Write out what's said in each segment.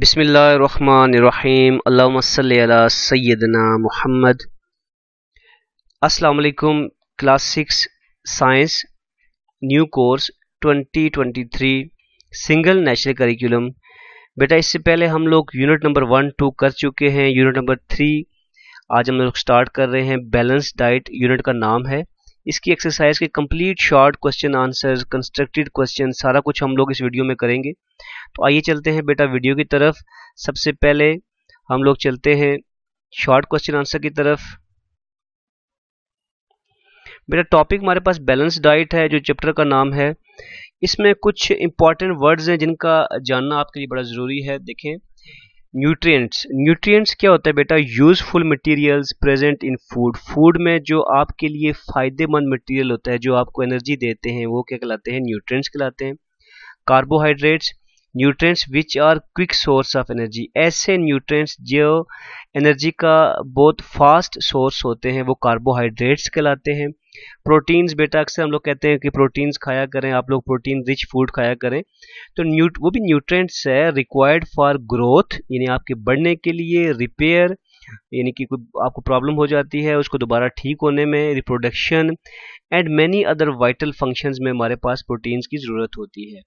बिसमीम अल्ला सैदना मुहमद असलकुम class six science new course 2023 single national curriculum बेटा इससे पहले हम लोग यूनिट नंबर वन टू कर चुके हैं यूनिट नंबर थ्री आज हम लोग स्टार्ट कर रहे हैं बैलेंस डाइट यूनिट का नाम है इसकी एक्सरसाइज के complete short question answers constructed question सारा कुछ हम लोग इस वीडियो में करेंगे तो आइए चलते हैं बेटा वीडियो की तरफ सबसे पहले हम लोग चलते हैं शॉर्ट क्वेश्चन आंसर की तरफ बेटा टॉपिक हमारे पास बैलेंस डाइट है जो चैप्टर का नाम है इसमें कुछ इंपॉर्टेंट वर्ड्स हैं जिनका जानना आपके लिए बड़ा ज़रूरी है देखें न्यूट्रिएंट्स न्यूट्रिएंट्स क्या होता है बेटा useful materials present in food food में जो आपके लिए फ़ायदेमंद मटेरियल होता है जो आपको एनर्जी देते हैं वो क्या कहलाते हैं न्यूट्रिएंट्स कहलाते हैं carbohydrates nutrients which are quick source of energy ऐसे न्यूट्रिएंट्स जो एनर्जी का बहुत फास्ट सोर्स होते हैं वो कार्बोहाइड्रेट्स कहलाते हैं प्रोटीन्स बेटा अक्सर हम लोग कहते हैं कि प्रोटीन्स खाया करें आप लोग प्रोटीन रिच फूड खाया करें तो न्यूट वो भी न्यूट्रेंट्स है रिक्वायर्ड फॉर ग्रोथ यानी आपके बढ़ने के लिए रिपेयर यानी कि कोई आपको प्रॉब्लम हो जाती है उसको दोबारा ठीक होने में reproduction and many other vital functions में हमारे पास प्रोटीन्स की ज़रूरत होती है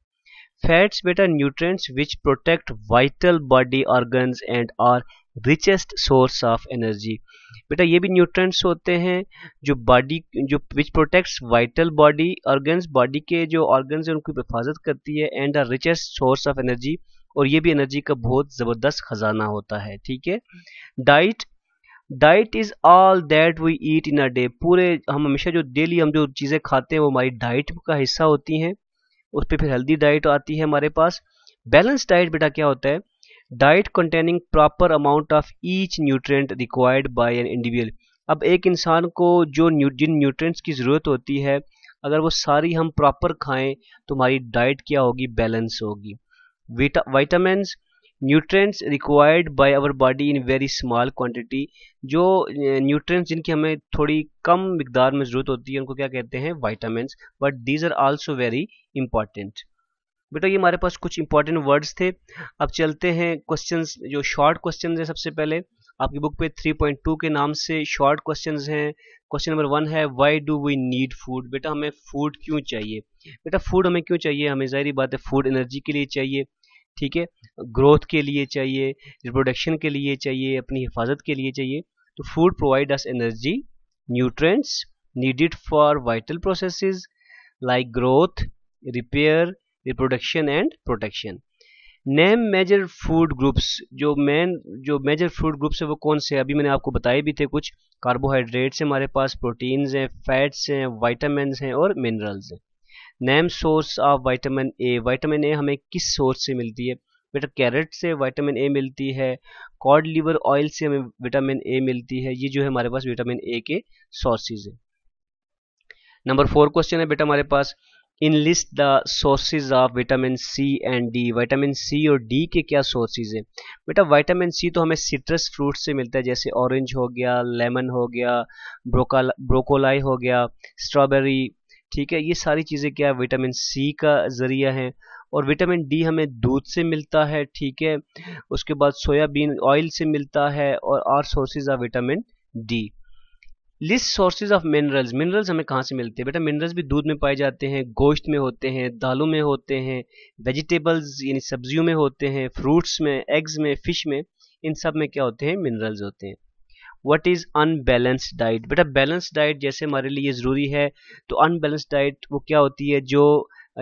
फैट्स बेटा nutrients which protect vital body organ and are richest source of energy बेटा ये भी न्यूट्रिएंट्स होते हैं जो बॉडी जो which protects vital body organs body के जो ऑर्गन्स हैं उनकी हिफाजत करती है and are richest source of energy और ये भी एनर्जी का बहुत ज़बरदस्त खजाना होता है ठीक है diet diet is all that we eat in a day पूरे हम हमेशा जो डेली हम जो चीज़ें खाते हैं वो हमारी डाइट का हिस्सा होती हैं उस पर फिर हेल्दी डाइट आती है हमारे पास बैलेंस डाइट बेटा क्या होता है diet containing proper amount of each nutrient required by an individual अब एक इंसान को जो न्यू, जिन न्यूट्रेंट्स की ज़रूरत होती है अगर वो सारी हम प्रॉपर खाएं तो हमारी डाइट क्या होगी बैलेंस होगी vitamins nutrients required by our body in very small quantity जो न्यूट्रेंट्स जिनकी हमें थोड़ी कम मकदार में ज़रूरत होती है उनको क्या कहते हैं vitamin but these are also very important बेटा ये हमारे पास कुछ इंपॉर्टेंट वर्ड्स थे अब चलते हैं क्वेश्चंस जो शॉर्ट क्वेश्चन है सबसे पहले आपकी बुक पे 3.2 के नाम से शॉर्ट क्वेश्चंस हैं क्वेश्चन नंबर वन है why do we need food बेटा हमें फूड क्यों चाहिए बेटा फूड हमें क्यों चाहिए हमें जाहिर बात है फूड एनर्जी के लिए चाहिए ठीक है ग्रोथ के लिए चाहिए रिप्रोडक्शन के लिए चाहिए अपनी हिफाजत के लिए चाहिए तो food provide us energy nutrients needed for vital processes like growth repair reproduction and protection name major food groups जो मेन जो मेजर फूड ग्रुप्स है वो कौन से अभी मैंने आपको बताए भी थे कुछ कार्बोहाइड्रेट्स हैं हमारे पास प्रोटीन्स हैं फैट्स हैं वाइटामस हैं और मिनरल्स हैं name source of vitamin A vitamin A हमें किस सोर्स से मिलती है बेटा कैरेट से विटामिन ए मिलती है कॉड लीवर ऑयल से हमें विटामिन ए मिलती है ये जो है हमारे पास विटामिन ए के सोर्सेज है नंबर फोर क्वेश्चन है बेटा हमारे पास in list the sources of vitamin C and D vitamin C और डी के क्या सोर्सेज है बेटा विटामिन सी तो हमें सिट्रस फ्रूट से मिलता है जैसे ऑरेंज हो गया लेमन हो गया ब्रोकोलाई हो गया स्ट्रॉबेरी ठीक है ये सारी चीज़ें क्या है विटामिन सी का ज़रिया है और विटामिन डी हमें दूध से मिलता है ठीक है उसके बाद सोयाबीन ऑयल से मिलता है और are sources of vitamin D list sources of minerals minerals हमें कहाँ से मिलते हैं बेटा मिनरल्स भी दूध में पाए जाते हैं गोश्त में होते हैं दालों में होते हैं वेजिटेबल्स यानी सब्जियों में होते हैं फ्रूट्स में एग्स में फिश में इन सब में क्या होते हैं मिनरल्स होते हैं व्हाट इज़ अनबैलेंस्ड डाइट बेटा बैलेंस डाइट जैसे हमारे लिए ज़रूरी है तो अनबैलेंस्ड डाइट वो क्या होती है जो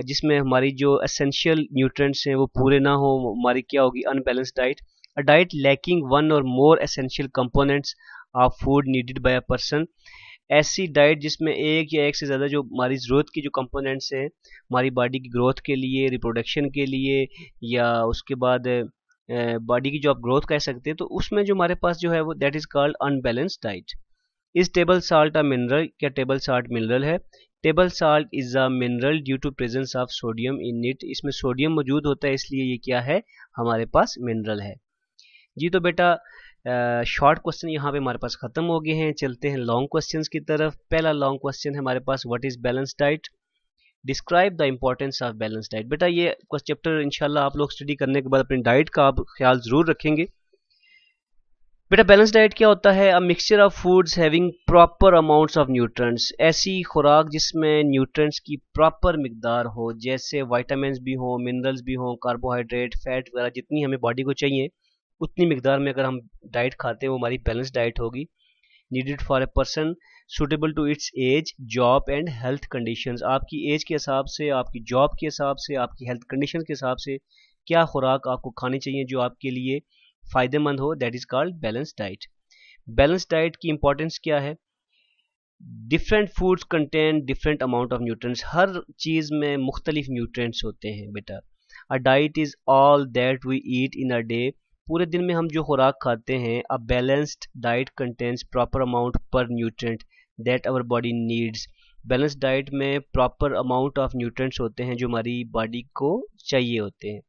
जिसमें हमारी जो असेंशियल न्यूट्रेंट्स हैं वो पूरे ना हो हमारी क्या होगी unbalance diet a diet lacking one or more essential components of food needed by a person ऐसी डाइट जिसमें एक या एक से ज़्यादा जो हमारी ज़रूरत की जो कंपोनेंट्स हैं हमारी बॉडी की ग्रोथ के लिए रिप्रोडक्शन के लिए या उसके बाद बॉडी की जो आप ग्रोथ कह सकते हैं तो उसमें जो हमारे पास जो है वो that is called unbalance diet is table salt a mineral क्या टेबल साल्ट मिनरल है table salt is a mineral due to presence of sodium in it इसमें सोडियम मौजूद होता है इसलिए ये क्या है हमारे पास मिनरल है जी तो बेटा शॉर्ट क्वेश्चन यहाँ पे हमारे पास खत्म हो गए हैं चलते हैं लॉन्ग क्वेश्चन की तरफ पहला लॉन्ग क्वेश्चन हमारे पास what is balance diet describe the importance of balance diet बेटा ये चैप्टर इंशाल्लाह आप लोग स्टडी करने के बाद अपनी डाइट का आप ख्याल ज़रूर रखेंगे बेटा बैलेंस डाइट क्या होता है a mixture of foods having proper amounts of nutrients ऐसी खुराक जिसमें न्यूट्रंट्स की प्रॉपर मकदार हो जैसे वाइटामिन भी हों मिनरल्स भी हों कार्बोहाइड्रेट फैट वगैरह जितनी हमें बॉडी को चाहिए उतनी मकदार में अगर हम डाइट खाते हैं वो हमारी बैलेंस डाइट होगी needed for a person suitable to its age job and health condition आपकी एज के हिसाब से आपकी जॉब के हिसाब से आपकी हेल्थ कंडीशन के हिसाब से क्या खुराक आपको खानी चाहिए जो आपके लिए फ़ायदेमंद हो that is called balance diet balance diet की इंपॉर्टेंस क्या है different foods contain different amount of nutrients हर चीज़ में मुख्तलिफ न्यूट्रेंट्स होते हैं बेटा a diet is all that we eat in a day पूरे दिन में हम जो खुराक खाते हैं a balanced diet contains proper amount पर nutrient that our body needs balance diet में प्रॉपर अमाउंट ऑफ न्यूट्रेंट्स होते हैं जो हमारी बॉडी को चाहिए होते हैं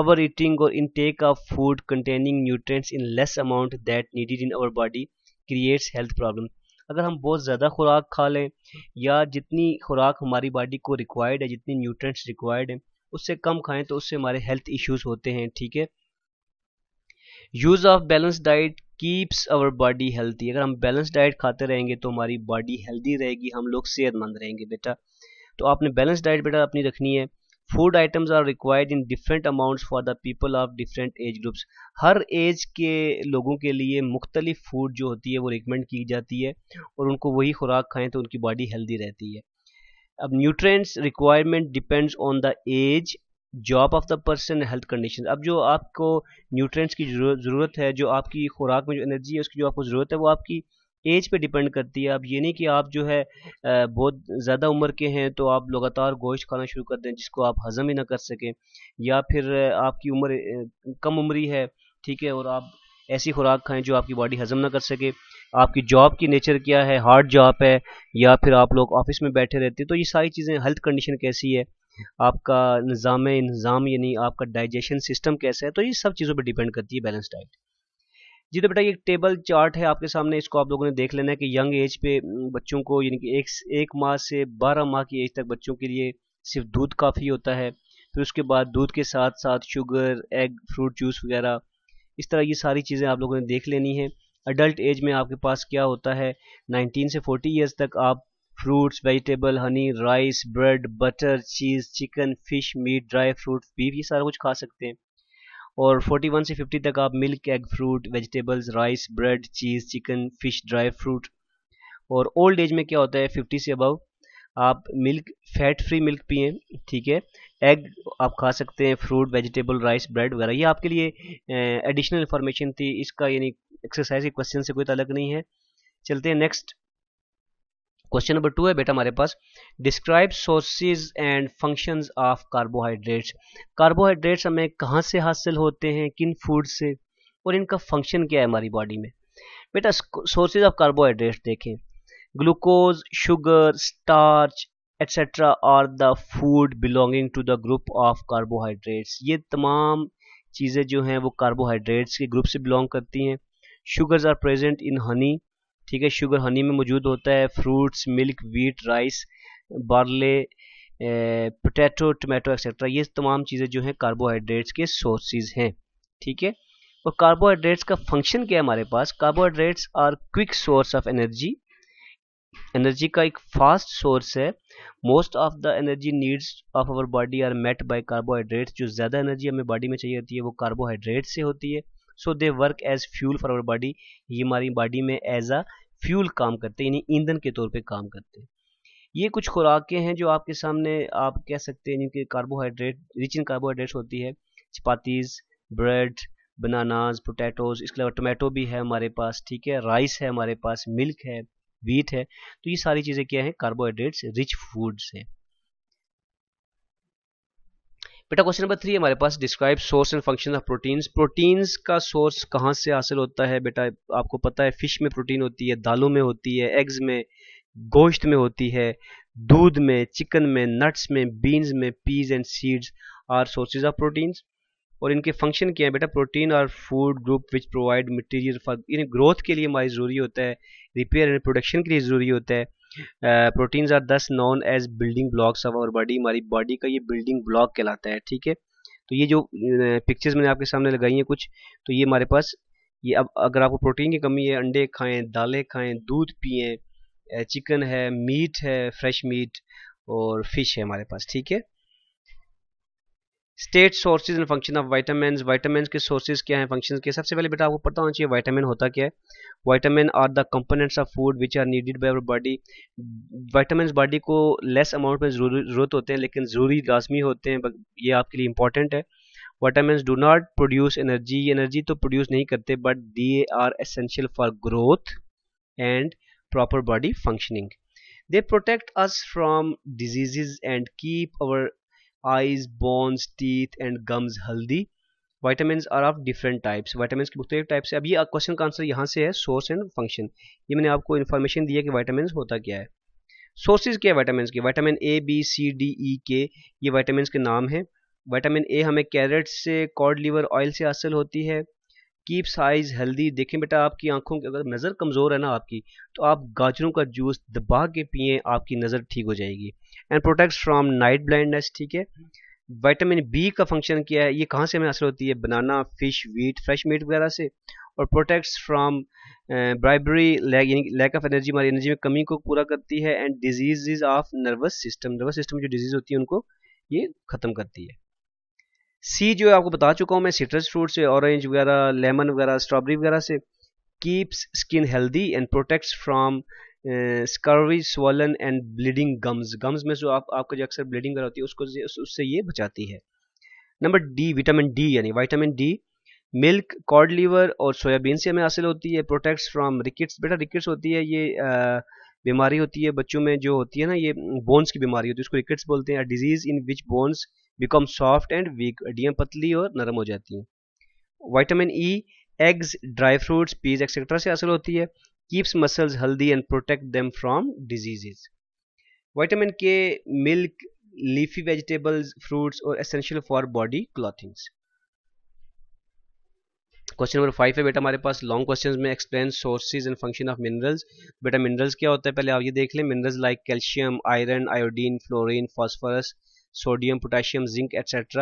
our eating or intake of food containing nutrients in less amount that needed in our body creates health problem अगर हम बहुत ज़्यादा खुराक खा लें या जितनी खुराक हमारी बॉडी को रिक्वायर्ड है जितनी न्यूट्रेंट्स रिक्वायर्ड हैं उससे कम खाएं तो उससे हमारे हेल्थ इश्यूज होते हैं ठीक है use of balance diet keeps our body healthy अगर हम बैलेंस डाइट खाते रहेंगे तो हमारी बॉडी हेल्दी रहेगी हम लोग सेहतमंद रहेंगे बेटा तो आपने बैलेंस डाइट बेटा अपनी रखनी है food items are required in different amounts for the people of different age groups हर एज के लोगों के लिए मुख्तलिफ फूड जो होती है वो रिकमेंड की जाती है और उनको वही खुराक खाएं तो उनकी बॉडी हेल्दी रहती है अब nutrients requirement depends on the age job of the person health condition अब जो आपको न्यूट्रिएंट्स की ज़रूरत है जो आपकी खुराक में जो एनर्जी है उसकी जो आपको ज़रूरत है वो आपकी एज पे डिपेंड करती है अब ये नहीं कि आप जो है बहुत ज़्यादा उम्र के हैं तो आप लगातार गोश्त खाना शुरू कर दें जिसको आप हज़म ही ना कर सकें या फिर आपकी उम्र कम उम्री है ठीक है और आप ऐसी खुराक खाएं जो आपकी बॉडी हजम ना कर सके आपकी जॉब की नेचर क्या है हार्ड जॉब है या फिर आप लोग ऑफिस में बैठे रहते हैं तो ये सारी चीज़ें हेल्थ कंडीशन कैसी है आपका निज़ाम इंतज़ाम यानी आपका डाइजेशन सिस्टम कैसा है तो ये सब चीज़ों पर डिपेंड करती है बैलेंस डाइट जी तो बेटा ये टेबल चार्ट है आपके सामने इसको आप लोगों ने देख लेना है कि यंग एज पे बच्चों को यानी कि एक एक माह से बारह माह की एज तक बच्चों के लिए सिर्फ दूध काफ़ी होता है फिर उसके बाद दूध के साथ साथ शुगर एग फ्रूट जूस वगैरह इस तरह ये सारी चीज़ें आप लोगों ने देख लेनी है अडल्ट एज में आपके पास क्या होता है 19 से 40 ईयर्स तक आप fruits vegetable honey rice bread butter cheese chicken fish meat dry fruit beef ये सारा कुछ खा सकते हैं और 41 से 50 तक आप milk egg fruit vegetables rice bread cheese chicken fish dry fruit और ओल्ड एज में क्या होता है 50 से अबव आप मिल्क फैट फ्री मिल्क पिए ठीक है एग आप खा सकते हैं फ्रूट वेजिटेबल राइस ब्रेड वगैरह ये आपके लिए एडिशनल इन्फॉर्मेशन थी इसका यानी एक्सरसाइज के क्वेश्चन से कोई तलक नहीं है चलते हैं नेक्स्ट क्वेश्चन नंबर टू है बेटा हमारे पास describe sources and functions of carbohydrates carbohydrates हमें कहाँ से हासिल होते हैं किन फूड से और इनका फंक्शन क्या है हमारी बॉडी में बेटा सोर्सेज ऑफ कार्बोहाइड्रेट्स देखें glucose sugar starch etcetera are the food belonging to the group of carbohydrates ये तमाम चीज़ें जो हैं वो कार्बोहाइड्रेट्स के ग्रुप से बिलोंग करती हैं sugars are present in honey ठीक है शुगर हनी में मौजूद होता है fruits milk wheat rice barley potato tomato etcetera ये तमाम चीज़ें जो हैं कार्बोहाइड्रेट्स के सोर्सेज हैं ठीक है और कार्बोहाइड्रेट्स का फंक्शन क्या है हमारे पास carbohydrates are quick source of energy energy का एक फास्ट सोर्स है most of the energy needs of our body are met by carbohydrates जो ज़्यादा एनर्जी हमें बॉडी में चाहिए होती है वो कार्बोहाइड्रेट से होती है so they work as fuel for our body ये हमारी बॉडी में एज अ फ्यूल काम करते हैं यानी ईंधन के तौर पे काम करते हैं ये कुछ खुराकें हैं जो आपके सामने आप कह सकते हैं जिनके कार्बोहाइड्रेट रिच इन कार्बोहाइड्रेट होती है चपातीज़ ब्रेड बनानाज पोटैटोज इसके अलावा टोमेटो भी है हमारे पास ठीक है राइस है हमारे पास मिल्क है वीट है तो ये सारी चीज़ें क्या हैं कार्बोहाइड्रेट्स रिच फूड्स हैं बेटा क्वेश्चन नंबर थ्री हमारे पास describe source and function of proteins proteins का सोर्स कहाँ से हासिल होता है बेटा आपको पता है फिश में प्रोटीन होती है दालों में होती है एग्स में गोश्त में होती है दूध में चिकन में नट्स में बीन्स में peas and seeds are sources of proteins और इनके फंक्शन क्या है बेटा प्रोटीन और food group which provide material for in growth के लिए हमारी ज़रूरी होता है रिपेयर एंड प्रोडक्शन के लिए ज़रूरी होता है proteins are thus known as building blocks of our body हमारी बॉडी का ये बिल्डिंग ब्लॉक कहलाता है ठीक है तो ये जो पिक्चर्स मैंने आपके सामने लगाई हैं कुछ तो ये हमारे पास ये अब अगर आपको प्रोटीन की कमी है अंडे खाएं दालें खाएं दूध पिएं चिकन है मीट है फ्रेश मीट और फिश है हमारे पास ठीक है state sources and function of vitamin vitamin के सोर्सेज क्या हैं फंक्शन के सबसे पहले बेटा आपको पता होना चाहिए वाइटामिन होता क्या है vitamin are the components of food which are needed by our body vitamin body को लेस अमाउंट में जरूरत होते हैं लेकिन ज़रूरी लाजमी होते हैं ये आपके लिए इंपॉर्टेंट है vitamin do not produce energy energy तो प्रोड्यूस नहीं करते but they are essential for growth and proper body functioning they protect us from disease and keep our eyes bones teeth and gums healthy vitamin are of different types vitamin के मुख्तलिफ types है अब ये question का answer यहाँ से है source and function ये मैंने आपको इन्फॉर्मेशन दिया कि वाइटामिन होता क्या है सोर्सेज क्या है वाइटामिन के vitamin A B C D E के ये वाइटामिन के नाम हैं वाइटामिन ए हमें कैरेट से कॉड लीवर ऑयल से हासिल होती है कीप साइज हेल्दी देखें बेटा आपकी आंखों की अगर नज़र कमज़ोर है ना आपकी तो आप गाजरों का जूस दबा के पिए आपकी नज़र ठीक हो जाएगी and protect from night blindness ठीक है विटामिन बी का फंक्शन क्या है ये कहाँ से हमें असर होती है banana fish wheat fresh meat वगैरह से और protects from beriberi lack of energy हमारी एनर्जी में कमी को पूरा करती है and disease of nervous system nervous system जो डिजीज होती है उनको ये ख़त्म करती है सी जो है आपको बता चुका हूँ मैं सिट्रस फ्रूट से ऑरेंज वगैरह लेमन वगैरह स्ट्रॉबेरी वगैरह से keeps skin healthy and protects from scurvy swollen and bleeding gums gums में जो आप आपको जो अक्सर ब्लीडिंग वगैरह होती है उसको उस, उससे ये बचाती है नंबर डी विटामिन डी यानी vitamin D milk cod liver और सोयाबीन से हमें हासिल होती है प्रोटेक्ट्स फ्राम रिकेट्स बेटा रिकेट्स होती है ये आ, eh, बीमारी होती है बच्चों में जो होती है ना ये बोन्स की बीमारी होती है उसको रिकेट्स बोलते हैं disease in which bones become soft and weak हड्डियाँ पतली और नरम हो जाती हैं vitamin E eggs dry fruits peas etcetera से हासिल होती है keeps muscles healthy and protect them from diseases vitamin K milk leafy vegetables fruits और essential for body clotting question number five है बेटा हमारे पास लॉन्ग क्वेश्चंस में explain sources and function of minerals बेटा मिनरल्स क्या होता है पहले आप ये देख लें minerals like calcium iron iodine fluorine phosphorus sodium sodium zinc zinc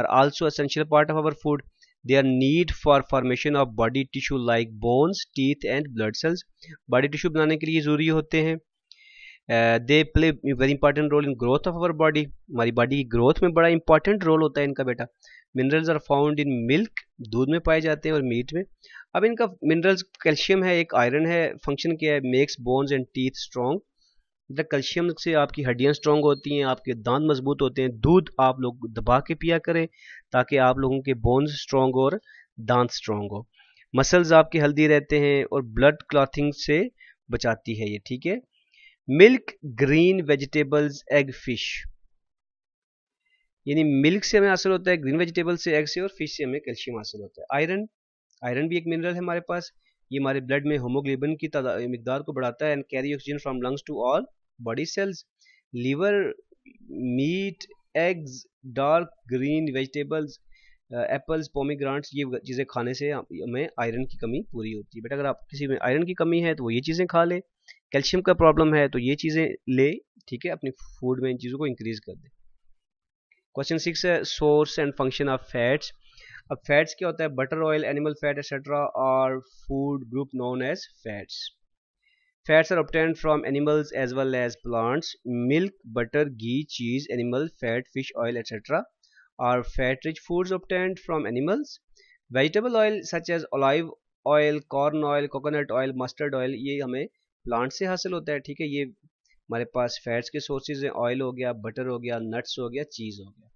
are also essential part of of food they are need for formation of body tissue like bones teeth and blood cells body tissue बनाने के लिए ज़रूरी होते हैं they play very important role in growth of our body हमारी body की growth में बड़ा इंपॉर्टेंट रोल होता है इनका बेटा minerals are found in milk दूध में पाए जाते हैं और मीट में अब इनका मिनरल्स कैल्शियम है एक आयरन है फंक्शन क्या है makes bones and teeth strong मतलब कैल्शियम से आपकी हड्डियाँ स्ट्रॉन्ग होती हैं आपके दांत मजबूत होते हैं दूध आप लोग दबा के पिया करें ताकि आप लोगों के बोन्स स्ट्रॉन्ग और दांत स्ट्रॉन्ग हो मसल्स आपके हेल्दी रहते हैं और ब्लड क्लॉथिंग से बचाती है ये ठीक है milk green vegetables egg fish यानी मिल्क से हमें हासिल होता है ग्रीन वेजिटेबल से एग से और फिश से हमें कैल्शियम हासिल होता है आयरन आयरन भी एक मिनरल है हमारे पास ये हमारे ब्लड में होमोग्लोबिन की मकदार को बढ़ाता है and carry oxygen from lungs to all body cells liver meat eggs dark green vegetables apples pomegranate ये चीज़ें खाने से हमें आयरन की कमी पूरी होती है बट अगर आप किसी में आयरन की कमी है तो वो ये चीज़ें खा ले कैल्शियम का प्रॉब्लम है तो ये चीज़ें ले ठीक है अपनी फूड में इन चीज़ों को इंक्रीज कर दे क्वेश्चन सिक्स है source and function of fats अब फैट्स क्या होता है butter oil animal fat etcetera और food group known as fats fats are obtained from animals as well as plants milk butter ghee cheese animal fat fish oil etcetera are fat rich foods obtained from animals vegetable oil such as olive oil corn oil coconut oil mustard oil ये हमें plant से हासिल होता है ठीक है ये हमारे पास फैट्स के सोर्सेज हैं ऑयल हो गया बटर हो गया नट्स हो गया चीज़ हो गया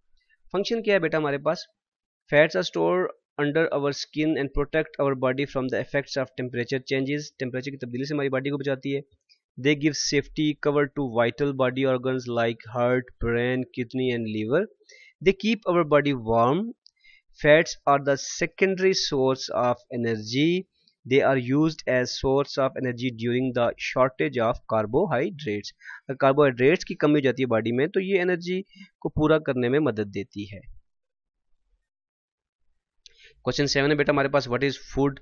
फंक्शन क्या है बेटा हमारे पास fats are store under our skin and protect our body from the effects of temperature changes temperature की तब्दीली से हमारी बॉडी को बचाती है they give safety cover to vital body organ like heart brain kidney and liver they keep our body warm fats are the secondary source of energy they are use as source of energy during the shortage of carbohydrates अगर carbohydrates की कमी हो जाती है body में तो ये energy को पूरा करने में मदद देती है क्वेश्चन सेवन है बेटा हमारे पास what is food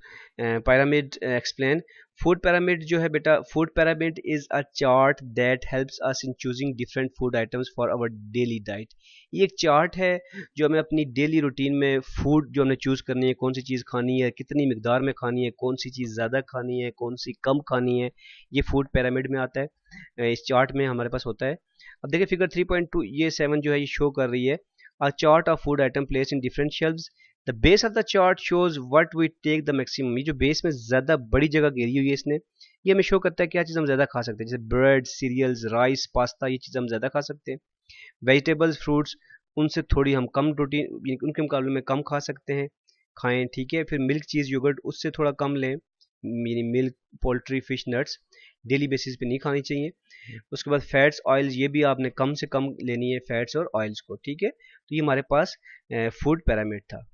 pyramid explain food pyramid जो है बेटा food pyramid is a chart that helps us in choosing different food items for our daily diet ये एक चार्ट है जो हमें अपनी डेली रूटीन में फूड जो हमें चूज़ करनी है कौन सी चीज़ खानी है कितनी मकदार में खानी है कौन सी चीज़ ज़्यादा खानी है कौन सी कम खानी है ये फूड पैरामिड में आता है इस चार्ट में हमारे पास होता है अब देखिए फिगर टू ये सेवन जो है ये शो कर रही है a chart of food item place in different shelve the base of the chart shows what we take the maximum ये जो बेस में ज़्यादा बड़ी जगह घेरी हुई है इसने ये हमें शो करता है क्या चीज़ हम ज़्यादा खा सकते हैं जैसे ब्रेड सीरियल्स राइस पास्ता ये चीज़ हम ज़्यादा खा सकते हैं वेजिटेबल्स फ्रूट्स उनसे थोड़ी हम कम प्रोटीन उनके मुकाबले में कम खा सकते हैं खाएं ठीक है फिर मिल्क चीज़ योगर्ट उससे थोड़ा कम लें यानी milk poultry fish nuts daily basis पे नहीं खानी चाहिए उसके बाद फैट्स ऑयल्स ये भी आपने कम से कम लेनी है फैट्स और ऑयल्स को ठीक है तो ये हमारे पास फूड पैरामिड था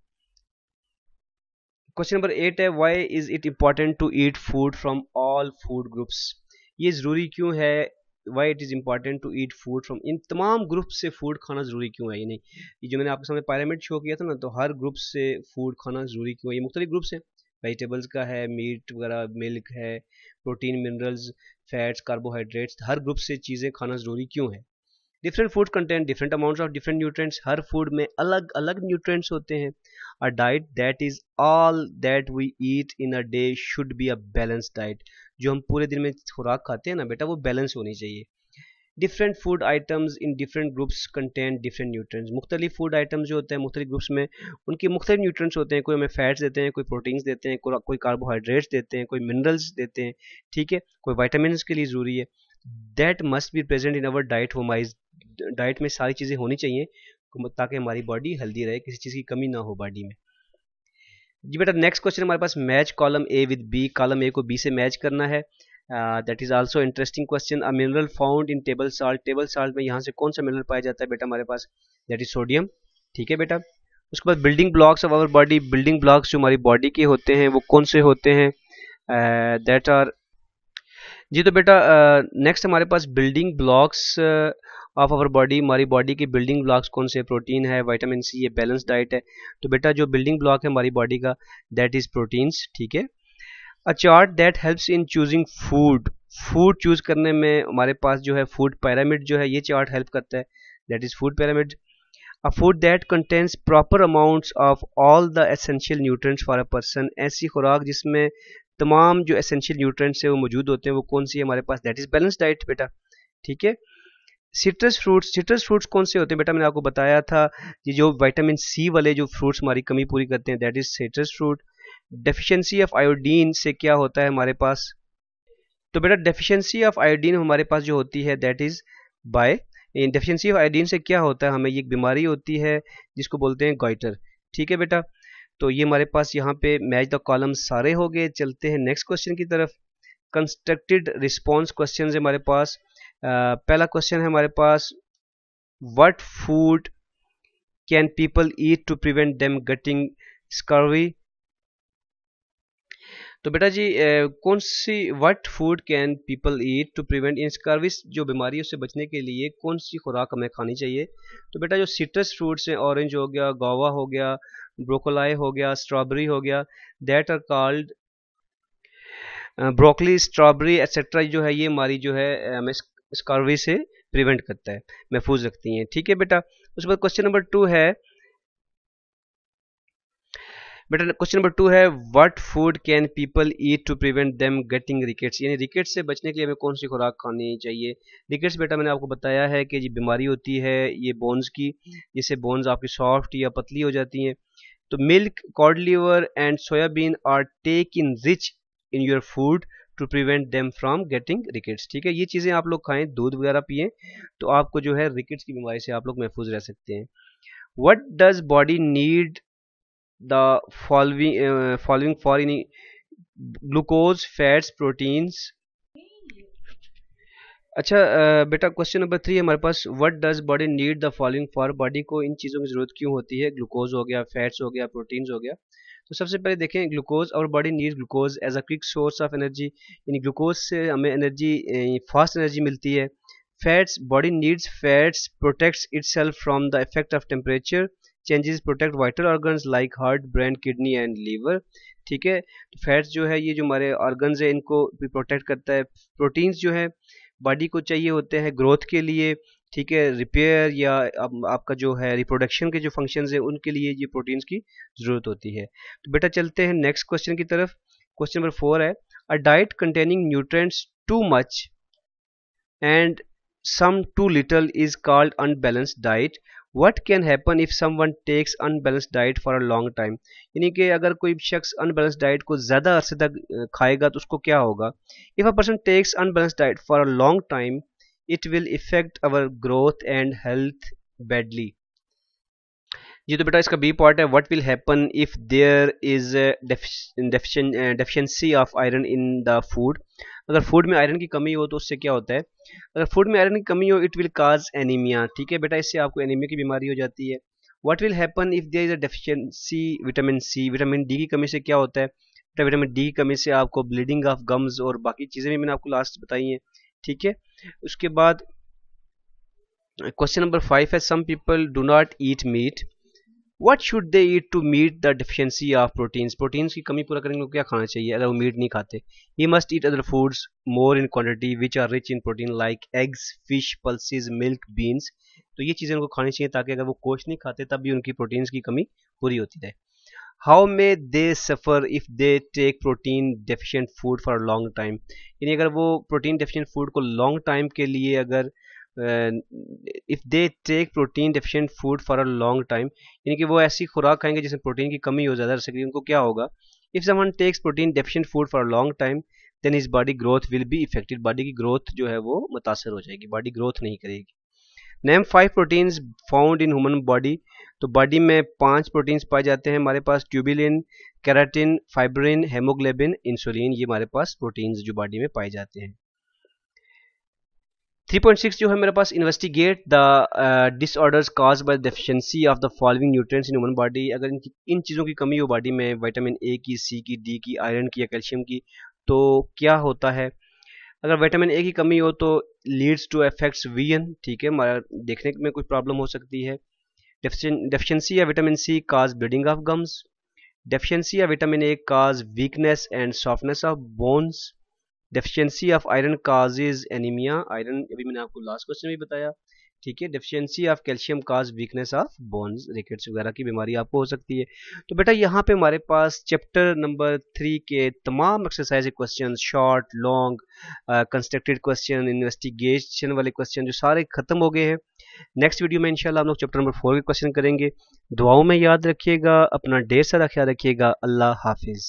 क्वेश्चन नंबर एट है why is it important to eat food from all food groups ये ज़रूरी क्यों है why it is important to eat food from इन तमाम ग्रुप से फूड खाना ज़रूरी क्यों है ये नहीं ये जो मैंने आपके सामने पैरामिट शो किया था ना तो हर ग्रुप से फूड खाना ज़रूरी क्यों है ये मुख्तलिफ ग्रुप्स हैं वेजिटेबल्स का है मीट वगैरह मिल्क है प्रोटीन मिनरल्स फैट्स कार्बोहाइड्रेट्स हर ग्रुप से चीज़ें खाना ज़रूरी क्यों है different food content different amounts of different nutrients हर फूड में अलग अलग न्यूट्रेंट्स होते हैं a diet that is all that we eat in a day should be a balance diet जो हम पूरे दिन में खुराक खाते हैं ना बेटा वो बैलेंस होनी चाहिए different food items in different groups content different nutrients मुख्तलिफ फूड आइटम्स जो होते हैं मुख्तलिफ ग्रुप्स में उनके मुख्तलिफ न्यूट्रेंट्स होते हैं कोई हमें फैट्स देते हैं कोई प्रोटीन्स देते हैं कोई कार्बोहाइड्रेट्स देते हैं कोई मिनरल्स देते हैं ठीक है कोई वाइटामिन के लिए ज़रूरी है that must be present in our diet होमाइज डाइट में सारी चीज़ें होनी चाहिए ताकि हमारी बॉडी हेल्दी रहे किसी चीज़ की कमी ना हो बॉडी में जी बेटा नेक्स्ट क्वेश्चन हमारे पास match column A with B column A को बी से मैच करना है that is also interesting question a mineral found in table salt table salt में यहाँ से कौन सा मिनरल पाया जाता है बेटा हमारे पास दैट इज सोडियम ठीक है बेटा उसके बाद building blocks of our body building blocks जो हमारी बॉडी के होते हैं वो कौन से होते हैं दैट आर जी तो बेटा नेक्स्ट हमारे पास building blocks of our body हमारी बॉडी की बिल्डिंग ब्लॉक्स कौन से प्रोटीन है विटामिन सी ये बैलेंस डाइट है तो बेटा जो बिल्डिंग ब्लॉक है हमारी बॉडी का दैट इज़ प्रोटीन्स ठीक है a chart that helps in choosing food food choose करने में हमारे पास जो है फूड पैरामिड जो है ये चार्ट हेल्प करता है that is food pyramid a food that contains proper amounts of all the essential nutrients for a person ऐसी खुराक जिसमें तमाम जो एसेंशियल न्यूट्रेंट्स है वो मौजूद होते हैं वो कौन सी है हमारे पास दैट इज़ बैलेंस डाइट बेटा ठीक है सिट्रस फ्रूट्स सिट्रस फ्रूट्स कौन से होते हैं बेटा मैंने आपको बताया था कि जो विटामिन सी वाले जो फ्रूट्स हमारी कमी पूरी करते हैं that is citrus fruit deficiency of iodine से क्या होता है हमारे पास तो बेटा डेफिशिएंसी ऑफ आयोडीन हमारे पास जो होती है that is by deficiency of iodine से क्या होता है हमें ये एक बीमारी होती है जिसको बोलते हैं गोइटर ठीक है बेटा तो ये हमारे पास यहाँ पे मैच द कॉलम सारे हो गए चलते हैं नेक्स्ट क्वेश्चन की तरफ कंस्ट्रक्टेड रिस्पॉन्स क्वेश्चन हमारे पास आ, पहला क्वेश्चन है हमारे पास what food can people eat to prevent them getting scurvy तो बेटा जी ए, कौन सी what food can people eat to prevent in scurvies जो बीमारियों से बचने के लिए कौन सी खुराक हमें खानी चाहिए तो बेटा जो सिट्रस फ्रूट्स हैं ऑरेंज हो गया गोवा हो गया ब्रोकोलाई हो गया स्ट्रॉबेरी हो गया that are called broccoli strawberry etcetera जो है ये हमारी जो है हमें स्कॉर्वी से प्रिवेंट करता है महफूज रखती हैं ठीक है बेटा उसके बाद क्वेश्चन नंबर टू है बेटा क्वेश्चन नंबर टू है what food can people eat to prevent them getting rickets यानी रिकेट्स से बचने के लिए हमें कौन सी खुराक खानी चाहिए रिकेट्स बेटा मैंने आपको बताया है कि ये बीमारी होती है ये बोन्स की जिससे बोन्स आपकी सॉफ्ट या पतली हो जाती हैं तो milk cod liver and soybean are take in rich in your food to prevent them from getting rickets ठीक है ये चीज़ें आप लोग खाएं दूध वगैरह पिए तो आपको जो है रिकेट्स की बीमारी से आप लोग महफूज रह सकते हैं what does body need the following following for in glucose fats proteins अच्छा बेटा क्वेश्चन नंबर थ्री हमारे पास what does body need the following for body को इन चीज़ों की ज़रूरत क्यों होती है ग्लूकोज हो गया फैट्स हो गया प्रोटीन्स हो गया तो सबसे पहले देखें ग्लूकोज और body need glucose as a quick source of energy यानी ग्लूकोज से हमें एनर्जी फास्ट एनर्जी मिलती है fats body needs fats protects it from the effect of temperature changes protect vital organ like heart brain kidney and liver ठीक है fats तो जो है ये जो हमारे ऑर्गन्स है इनको भी प्रोटेक्ट करता है प्रोटीन्स जो है बॉडी को चाहिए होते हैं ग्रोथ के लिए ठीक है रिपेयर या आप, आपका जो है रिप्रोडक्शन के जो फंक्शन हैं उनके लिए ये प्रोटीन्स की ज़रूरत होती है तो बेटा चलते हैं नेक्स्ट क्वेश्चन की तरफ क्वेश्चन नंबर फोर है a diet containing nutrients too much and some too little is called unbalance diet what can happen if someone takes unbalance diet for a long time यानी कि अगर कोई शख्स unbalance diet को ज़्यादा अरसे तक खाएगा तो उसको क्या होगा if a person takes unbalance diet for a long time it will effect our growth and health badly जी तो बेटा इसका बी पार्ट है what will happen if there is deficiency of iron in the food अगर food में iron की कमी हो तो उससे क्या होता है अगर फूड में आयरन की कमी हो इट विल काज एनीमिया ठीक है बेटा इससे आपको एनीमिया की बीमारी हो जाती है what will happen if there is a deficiency vitamin C vitamin D की कमी से क्या होता है बेटा विटामिन डी की कमी से आपको ब्लीडिंग ऑफ गम्स और बाकी चीज़ें भी मैंने आपको लास्ट बताई हैं ठीक है उसके बाद क्वेश्चन नंबर फाइव है some people do not eat meat what should they eat to meet the deficiency of proteins proteins की कमी पूरा करेंगे क्या खाना चाहिए अगर वो मीट नहीं खाते he must eat other foods more in quantity which are rich in protein like eggs fish pulses milk beans तो ये चीज़ें उनको खानी चाहिए ताकि अगर वो कोच नहीं खाते तब भी उनकी प्रोटीन्स की कमी पूरी होती रहे how may they suffer if they take protein deficient food for long time यानी अगर वो प्रोटीन डेफिशिएंट फूड को लॉन्ग टाइम के लिए अगर if they take protein deficient food for a long time यानी कि वो ऐसी खुराक खाएंगे जिसमें प्रोटीन की कमी हो ज़्यादा रह उनको क्या होगा if someone takes protein deficient food for a long time then is body growth will be affected body की ग्रोथ जो है वो मुतासर हो जाएगी बॉडी ग्रोथ नहीं करेगी name five proteins found in human body तो बॉडी में पांच प्रोटीन्स पाए जाते हैं हमारे पास tubulin keratin fibrin haemoglobin insulin ये हमारे पास प्रोटीन्स जो बॉडी में पाए जाते हैं 3.6 जो है मेरे पास investigate the disorders caused by deficiency of the following nutrients in human body अगर इन, इन चीज़ों की कमी हो बॉडी में विटामिन ए की सी की डी की आयरन की या कैल्शियम की तो क्या होता है अगर विटामिन ए की कमी हो तो लीड्स टू एफेक्ट्स वीएन ठीक है हमारा देखने में कुछ प्रॉब्लम हो सकती है डेफिशिएंसी या vitamin C cause bleeding of gums deficiency या vitamin A cause weakness and softness of bones deficiency of iron causes anaemia iron अभी मैंने आपको लास्ट क्वेश्चन भी बताया ठीक है deficiency of calcium cause weakness of bones rickets वगैरह की बीमारी आपको हो सकती है तो बेटा यहाँ पे हमारे पास चैप्टर नंबर थ्री के तमाम exercise question short long constructed question investigation वाले क्वेश्चन जो सारे खत्म हो गए हैं नेक्स्ट वीडियो में इंशाल्लाह हम लोग चैप्टर नंबर फोर के क्वेश्चन करेंगे दुआओं में याद रखिएगा अपना ढेर सारा ख्याल रखिएगा अल्लाह हाफिज़